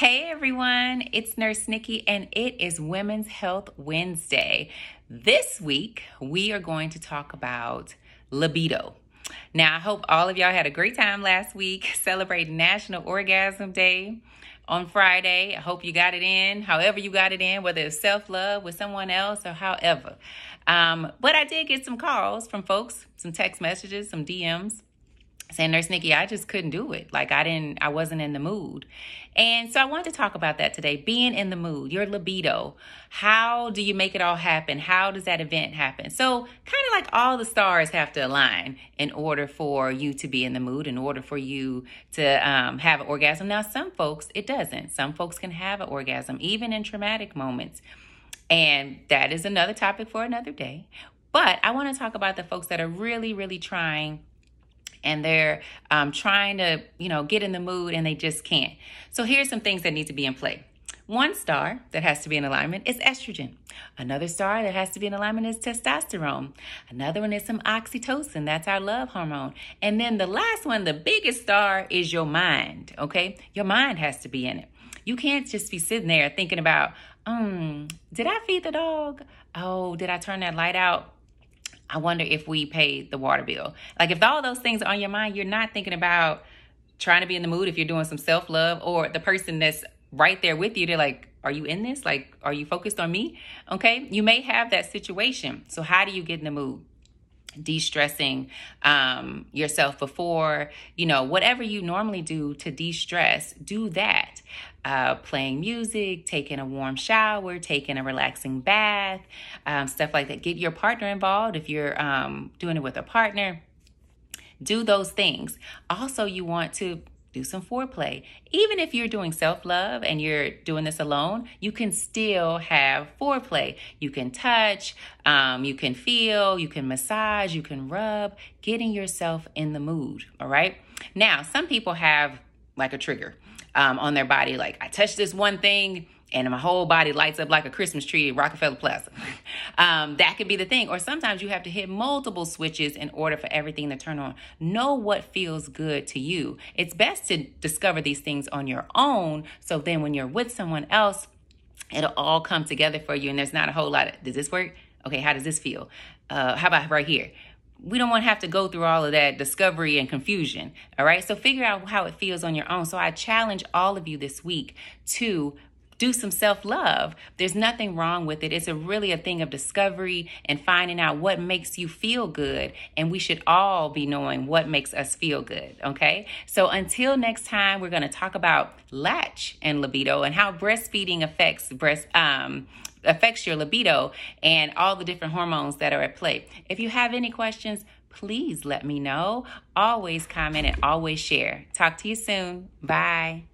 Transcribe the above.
Hey everyone, it's Nurse Nikki and it is Women's Health Wednesday. This week, we are going to talk about libido. Now, I hope all of y'all had a great time last week celebrating National Orgasm Day on Friday. I hope you got it in, however, you got it in, whether it's self love with someone else or however. Um, but I did get some calls from folks, some text messages, some DMs saying, Nurse Nikki, I just couldn't do it. Like I didn't, I wasn't in the mood. And so I wanted to talk about that today. Being in the mood, your libido. How do you make it all happen? How does that event happen? So kind of like all the stars have to align in order for you to be in the mood, in order for you to um, have an orgasm. Now, some folks, it doesn't. Some folks can have an orgasm, even in traumatic moments. And that is another topic for another day. But I want to talk about the folks that are really, really trying and they're um, trying to, you know, get in the mood and they just can't. So here's some things that need to be in play. One star that has to be in alignment is estrogen. Another star that has to be in alignment is testosterone. Another one is some oxytocin. That's our love hormone. And then the last one, the biggest star, is your mind. Okay? Your mind has to be in it. You can't just be sitting there thinking about, um, did I feed the dog? Oh, did I turn that light out? I wonder if we paid the water bill. Like if all those things are on your mind, you're not thinking about trying to be in the mood if you're doing some self-love or the person that's right there with you, they're like, are you in this? Like, are you focused on me? Okay. You may have that situation. So how do you get in the mood? de-stressing um, yourself before you know whatever you normally do to de-stress do that uh, playing music taking a warm shower taking a relaxing bath um, stuff like that get your partner involved if you're um, doing it with a partner do those things also you want to do some foreplay. Even if you're doing self love and you're doing this alone, you can still have foreplay. You can touch, um, you can feel, you can massage, you can rub, getting yourself in the mood. All right. Now, some people have like a trigger um, on their body, like, I touch this one thing and my whole body lights up like a Christmas tree at Rockefeller Plaza. um, that could be the thing. Or sometimes you have to hit multiple switches in order for everything to turn on. Know what feels good to you. It's best to discover these things on your own. So then when you're with someone else, it'll all come together for you. And there's not a whole lot of, does this work? Okay, how does this feel? Uh, how about right here? we don't want to have to go through all of that discovery and confusion. All right. So figure out how it feels on your own. So I challenge all of you this week to do some self love. There's nothing wrong with it. It's a really a thing of discovery and finding out what makes you feel good. And we should all be knowing what makes us feel good. Okay. So until next time, we're going to talk about latch and libido and how breastfeeding affects breast, um, affects your libido and all the different hormones that are at play. If you have any questions, please let me know. Always comment and always share. Talk to you soon. Bye.